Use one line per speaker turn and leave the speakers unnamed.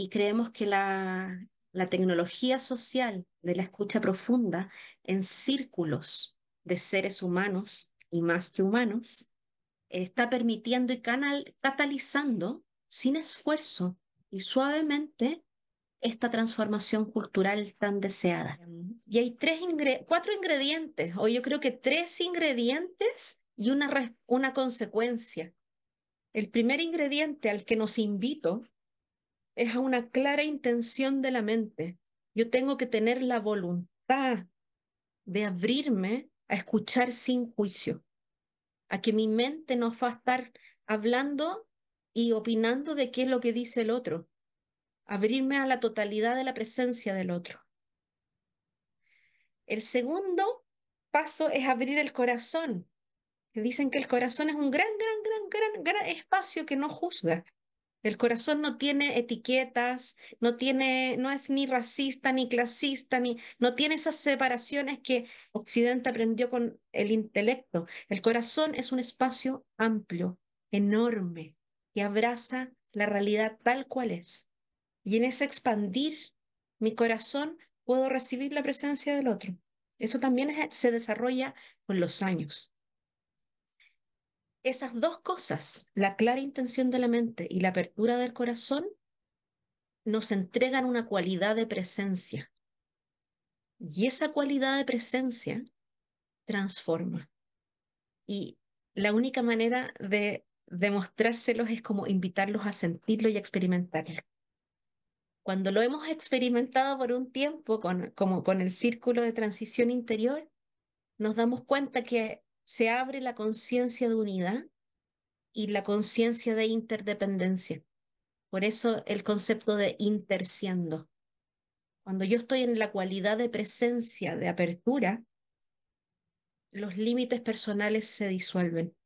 y creemos que la, tecnología social de la escucha profunda en círculos de seres humanos y más que humanos está permitiendo y canal, catalizando sin esfuerzo y suavemente esta transformación cultural tan deseada. Em, y hay tres cuatro ingredientes, o yo creo que tres ingredientes y una, una consecuencia. El primer ingrediente al que nos invito es a una clara intención de la mente. Yo tengo que tener la voluntad de abrirme a escuchar sin juicio, a que mi mente no va a estar hablando y opinando de qué es lo que dice el otro, abrirme a la totalidad de la presencia del otro. El segundo paso es abrir el corazón. Dicen que el corazón es un gran, gran, gran, gran, gran espacio que no juzga, el corazón no tiene etiquetas, no tiene, no es ni racista, ni clasista, ni, no tiene esas separaciones que Occidente aprendió con el intelecto. El corazón es un espacio amplio, enorme, que abraza la realidad tal cual es. Y en ese expandir mi corazón puedo recibir la presencia del otro. Eso también se desarrolla con los años esas dos cosas, la clara intención de la mente y la apertura del corazón, nos entregan una cualidad de presencia. Y esa cualidad de presencia transforma. Y la única manera de demostrárselos es como invitarlos a sentirlo y experimentarlo. Cuando lo hemos experimentado por un tiempo, con, como con el círculo de transición interior, nos damos cuenta que se abre la conciencia de unidad y la conciencia de interdependencia. Por eso el concepto de interciendo. Cuando yo estoy en la cualidad de presencia, de apertura, los límites personales se disuelven.